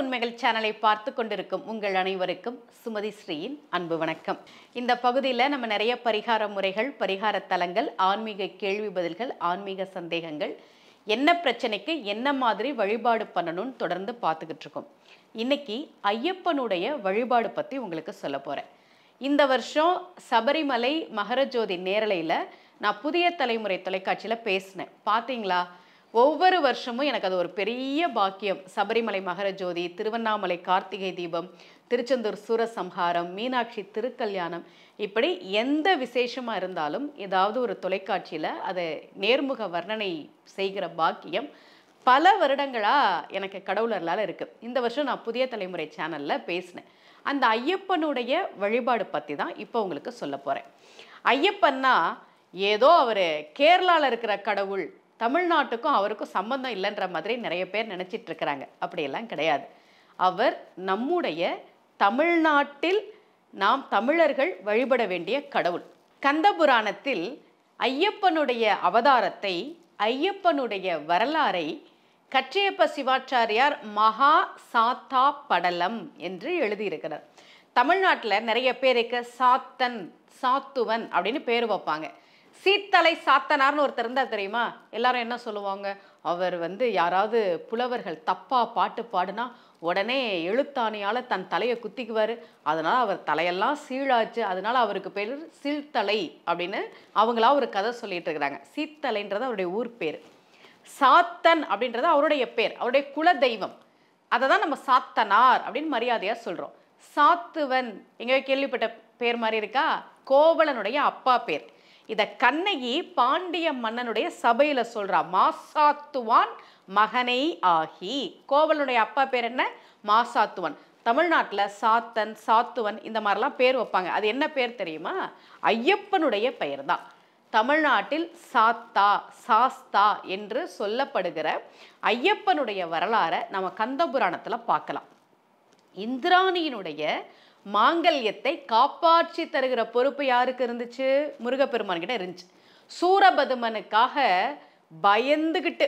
உண்மைகள் சேனலை பார்த்து கொண்டிருக்கும் உங்கள் அனைவருக்கும் சுமதி ஸ்ரீயின் அன்பு வணக்கம் இந்த பகுதியில் நம்ம நிறைய பரிகார முறைகள் பரிகார தலங்கள் ஆன்மீக கேள்வி பதில்கள் ஆன்மீக சந்தேகங்கள் என்ன பிரச்சனைக்கு என்ன மாதிரி வழிபாடு பண்ணணும்னு தொடர்ந்து பார்த்துக்கிட்டு இருக்கோம் இன்னைக்கு ஐயப்பனுடைய வழிபாடு பற்றி உங்களுக்கு சொல்ல போகிறேன் இந்த வருஷம் சபரிமலை மகரஜோதி நேரலையில் நான் புதிய தலைமுறை தொலைக்காட்சியில் பேசினேன் பார்த்தீங்களா ஒவ்வொரு வருஷமும் எனக்கு அது ஒரு பெரிய பாக்கியம் சபரிமலை மகர ஜோதி திருவண்ணாமலை கார்த்திகை தீபம் திருச்செந்தூர் சூரசம்ஹாரம் மீனாட்சி திருக்கல்யாணம் இப்படி எந்த விசேஷமாக இருந்தாலும் ஏதாவது ஒரு தொலைக்காட்சியில் அதை நேர்முக வர்ணனை செய்கிற பாக்கியம் பல வருடங்களாக எனக்கு கடவுளர்களால் இருக்குது இந்த வருஷம் நான் புதிய தலைமுறை சேனலில் பேசினேன் அந்த ஐயப்பனுடைய வழிபாடு பற்றி தான் இப்போ உங்களுக்கு சொல்ல போகிறேன் ஐயப்பன்னா ஏதோ அவர் கேரளாவில் இருக்கிற கடவுள் தமிழ்நாட்டுக்கும் அவருக்கும் சம்பந்தம் இல்லைன்ற மாதிரி நிறைய பேர் நினச்சிட்டு இருக்கிறாங்க அப்படியெல்லாம் கிடையாது அவர் நம்முடைய தமிழ்நாட்டில் நாம் தமிழர்கள் வழிபட வேண்டிய கடவுள் கந்தபுராணத்தில் ஐயப்பனுடைய அவதாரத்தை ஐயப்பனுடைய வரலாறை கச்சியப்ப சிவாச்சாரியார் மகா சாத்தா படலம் என்று எழுதியிருக்கிறார் தமிழ்நாட்டில் நிறைய பேருக்கு சாத்தன் சாத்துவன் அப்படின்னு பேர் வைப்பாங்க சீத்தலை சாத்தனார்னு ஒருத்தர் இருந்தார் தெரியுமா எல்லாரும் என்ன சொல்லுவாங்க அவர் வந்து யாராவது புலவர்கள் தப்பாக பாட்டு பாடுனா உடனே எழுத்தாணியால் தன் தலையை குத்திக்குவார் அதனால் அவர் தலையெல்லாம் சீழாச்சு அதனால் அவருக்கு பேர் சீழ்த்தலை அப்படின்னு அவங்களா ஒரு கதை சொல்லிட்டு இருக்கிறாங்க சீத்தலைன்றது அவருடைய ஊர் பேர் சாத்தன் அப்படின்றது அவருடைய பேர் அவருடைய குல தெய்வம் அதை தான் நம்ம சாத்தனார் அப்படின்னு மரியாதையாக சொல்கிறோம் சாத்துவன் எங்கேயோ கேள்விப்பட்ட பேர் மாதிரி இருக்கா கோவலனுடைய அப்பா பேர் இதை கண்ணகி பாண்டிய மன்னனுடைய சபையில் சொல்கிறா மாசாத்துவான் மகனை ஆகி கோவலனுடைய அப்பா பேர் என்ன மாசாத்துவன் தமிழ்நாட்டில் சாத்தன் சாத்துவன் இந்த மாதிரிலாம் பேர் வைப்பாங்க அது என்ன பேர் தெரியுமா ஐயப்பனுடைய பெயர் தான் தமிழ்நாட்டில் சாத்தா சாஸ்தா என்று சொல்லப்படுகிற ஐயப்பனுடைய வரலாறை நம்ம கந்தபுராணத்தில் பார்க்கலாம் இந்திராணியினுடைய மாங்கல்யத்தை காப்பாற்றி தருகிற பொறுப்பு யாருக்கு இருந்துச்சு முருகப்பெருமான் கிட்ட இருந்துச்சு சூரபதுமனுக்காக பயந்துக்கிட்டு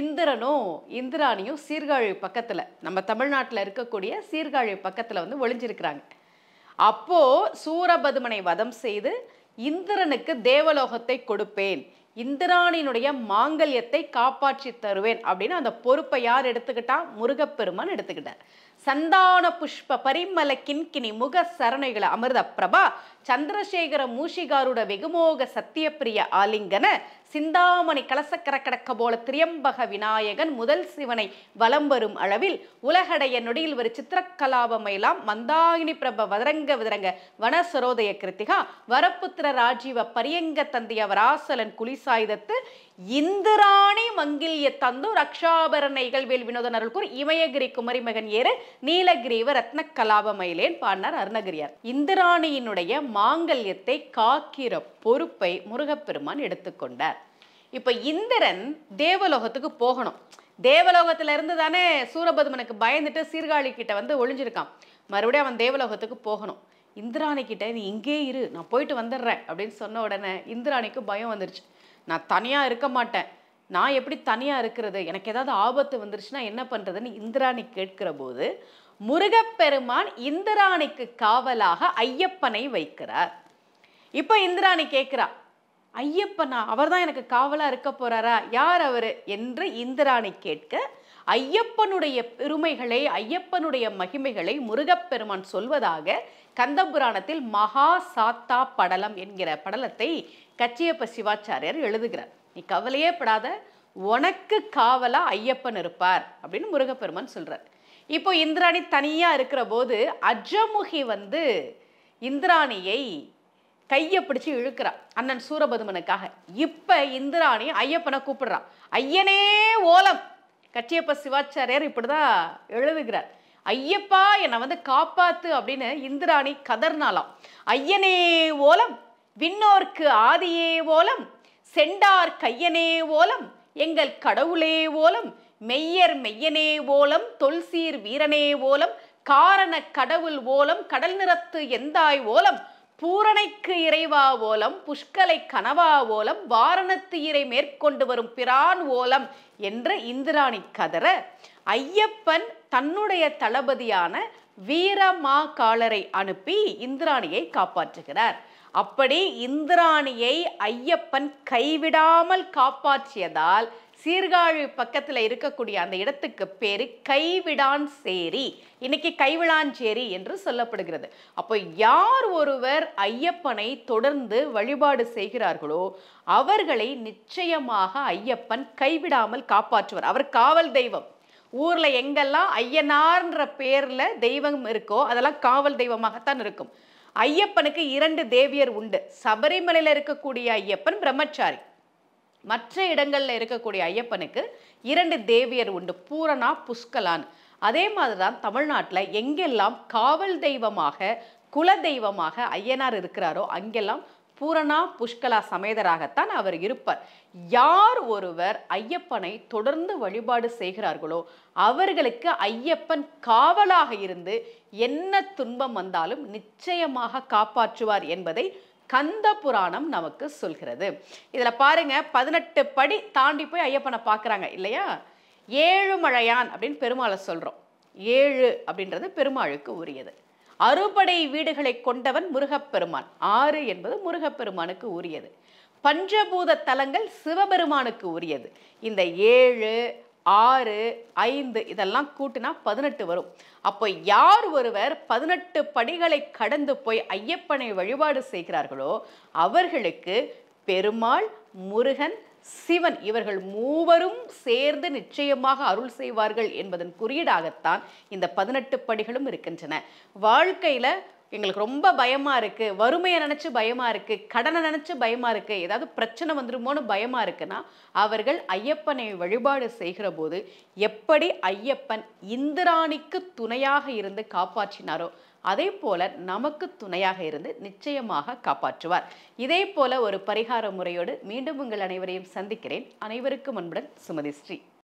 இந்திரனும் இந்திராணியும் சீர்காழி பக்கத்தில் நம்ம தமிழ்நாட்டில் இருக்கக்கூடிய சீர்காழி பக்கத்தில் வந்து ஒளிஞ்சிருக்கிறாங்க அப்போது சூரபதுமனை வதம் செய்து இந்திரனுக்கு தேவலோகத்தை கொடுப்பேன் இந்திராணியினுடைய மாங்கல்யத்தை காப்பாற்றி தருவேன் அப்படின்னு அந்த பொறுப்பை யார் எடுத்துக்கிட்டா முருகப்பெருமான் எடுத்துக்கிட்டார் சந்தான புஷ்ப பரிமல கிண்கிணி முக சரணைகள அமிர்த பிரபா சந்திரசேகர ಮೂಷಿಗಾರುಡ வெகுமோக சத்தியப்பிரிய ஆலிங்கன சிந்தாமணி கலசக்கர கடக்க போல திரியம்பக விநாயகன் முதல் சிவனை வலம் வரும் அளவில் உலகடைய நொடியில் ஒரு சித்திரக்கலாபமையெல்லாம் மந்தாகினி பிரப வதரங்க விதரங்க வனசரோதய கிருத்திகா வரப்புத்திர ராஜீவ பரியங்க தந்திய வராசலன் குளிசாயுதத்து இந்திராணி மங்கிலிய தந்து ரக்ஷாபரணைகள் வேல் வினோத நருள்கூர் இமயகிரி குமரிமகன் ஏறு நீலகிரீவ ரத்ன கலாபமயிலேன் பாடினார் அருணகிரியார் இந்திராணியினுடைய மாங்கல்யத்தை காக்கிற பொறுப்பை முருகப்பெருமான் எடுத்துக்கொண்டார் இப்போ இந்திரன் தேவலோகத்துக்கு போகணும் தேவலோகத்துல இருந்து தானே சூரபதுமனுக்கு பயந்துட்டு சீர்காழி கிட்ட வந்து ஒளிஞ்சிருக்கான் மறுபடியும் அவன் தேவலோகத்துக்கு போகணும் இந்திராணி கிட்ட நீ இங்கே இரு நான் போயிட்டு வந்துடுறேன் அப்படின்னு சொன்ன உடனே இந்திராணிக்கு பயம் வந்துருச்சு நான் தனியாக இருக்க மாட்டேன் நான் எப்படி தனியாக இருக்கிறது எனக்கு ஏதாவது ஆபத்து வந்துருச்சுன்னா என்ன பண்ணுறதுன்னு இந்திராணி கேட்கிற போது முருகப்பெருமான் இந்திராணிக்கு காவலாக ஐயப்பனை வைக்கிறார் இப்போ இந்திராணி கேட்குறா ஐயப்பனா அவர் தான் எனக்கு காவலாக இருக்க போறாரா யார் அவர் என்று இந்திராணி கேட்க ஐயப்பனுடைய பெருமைகளை ஐயப்பனுடைய மகிமைகளை முருகப்பெருமான் சொல்வதாக கந்தபுராணத்தில் மகா சாத்தா படலம் என்கிற படலத்தை கச்சியப்ப சிவாச்சாரியர் எழுதுகிறார் நீ கவலையே படாத உனக்கு காவலா ஐயப்பன் இருப்பார் அப்படின்னு முருகப்பெருமான் சொல்கிறார் இப்போ இந்திராணி தனியாக இருக்கிற போது அஜமுகி வந்து இந்திராணியை கையை பிடிச்சி இழுக்கிறா அண்ணன் சூரபதுமனுக்காக இப்போ இந்திராணி ஐயப்பனை கூப்பிடுறான் ஐயனே ஓலம் கச்சியப்ப சிவாச்சாரியார் இப்படி தான் எழுதுகிறார் ஐயப்பா என்னை வந்து காப்பாத்து அப்படின்னு இந்திராணி கதர்னாலாம் ஐயனே ஓலம் விண்ணோர்க்கு ஆதியே ஓலம் செண்டார் கையனே ஓலம் எங்கள் கடவுளே ஓலம் மெய்யர் மெய்யனே ஓலம் தொல்சீர் வீரனே ஓலம் காரண கடவுள் ஓலம் கடல் நிறத்து எந்தாய் ஓலம் பூரணைக்கு இறைவா ஓலம் புஷ்கலை கனவா ஓலம் வாரணத்து இறை மேற்கொண்டு வரும் பிரான் ஓலம் என்று இந்திராணி கதற ஐயப்பன் தன்னுடைய தளபதியான வீரமா காலரை அனுப்பி இந்திராணியை காப்பாற்றுகிறார் அப்படி இந்திராணியை ஐயப்பன் கைவிடாமல் காப்பாற்றியதால் சீர்காழி பக்கத்தில் இருக்கக்கூடிய அந்த இடத்துக்கு பேர் கைவிடான் சேரி இன்னைக்கு கைவிழாஞ்சேரி என்று சொல்லப்படுகிறது அப்போ யார் ஒருவர் ஐயப்பனை தொடர்ந்து வழிபாடு செய்கிறார்களோ அவர்களை நிச்சயமாக ஐயப்பன் கைவிடாமல் காப்பாற்றுவார் அவர் காவல் தெய்வம் ஊரில் எங்கெல்லாம் ஐயனார்ன்ற பேரில் தெய்வம் இருக்கோ அதெல்லாம் காவல் தெய்வமாகத்தான் இருக்கும் ஐயப்பனுக்கு இரண்டு தேவியர் உண்டு சபரிமலையில் இருக்கக்கூடிய ஐயப்பன் பிரம்மச்சாரி மற்ற இடங்களில் இருக்கக்கூடிய ஐயப்பனுக்கு இரண்டு தேவியர் உண்டு பூரணா புஷ்கலான் அதே மாதிரி தான் தமிழ்நாட்டில் எங்கெல்லாம் காவல் தெய்வமாக குல தெய்வமாக ஐயனார் இருக்கிறாரோ அங்கெல்லாம் பூரணா புஷ்கலா சமேதராகத்தான் அவர் இருப்பார் யார் ஒருவர் ஐயப்பனை தொடர்ந்து வழிபாடு செய்கிறார்களோ அவர்களுக்கு ஐயப்பன் காவலாக இருந்து என்ன துன்பம் வந்தாலும் நிச்சயமாக காப்பாற்றுவார் என்பதை கந்த புராணம் நமக்கு சொல்கிறது இதில் பாருங்க பதினெட்டு படி தாண்டி போய் ஐயப்பனை பார்க்குறாங்க இல்லையா ஏழுமழையான் அப்படின்னு பெருமாளை சொல்கிறோம் ஏழு அப்படின்றது பெருமாளுக்கு உரியது அறுபடை வீடுகளை கொண்டவன் முருகப்பெருமான் ஆறு என்பது முருகப்பெருமானுக்கு உரியது பஞ்சபூத தலங்கள் சிவபெருமானுக்கு உரியது இந்த ஏழு ஆறு ஐந்து இதெல்லாம் கூட்டினா பதினெட்டு வரும் அப்போ யார் ஒருவர் பதினெட்டு படிகளை கடந்து போய் ஐயப்பனை வழிபாடு செய்கிறார்களோ அவர்களுக்கு பெருமாள் முருகன் சிவன் இவர்கள் மூவரும் சேர்ந்து நிச்சயமாக அருள் செய்வார்கள் என்பதன் குறியீடாகத்தான் இந்த பதினெட்டு படிகளும் இருக்கின்றன வாழ்க்கையில் எங்களுக்கு ரொம்ப பயமாக இருக்குது வறுமையை நினச்சி பயமாக இருக்குது கடனை நினச்சி பயமாக இருக்குது ஏதாவது பிரச்சனை வந்துருமோன்னு பயமாக இருக்குன்னா அவர்கள் ஐயப்பனை வழிபாடு செய்கிற போது எப்படி ஐயப்பன் இந்திராணிக்கு துணையாக இருந்து காப்பாற்றினாரோ அதே போல நமக்கு துணையாக இருந்து நிச்சயமாக காப்பாற்றுவார் இதே போல ஒரு பரிகார முறையோடு மீண்டும் உங்கள் அனைவரையும் சந்திக்கிறேன் அனைவருக்கும் அன்புடன் சுமதி ஸ்ரீ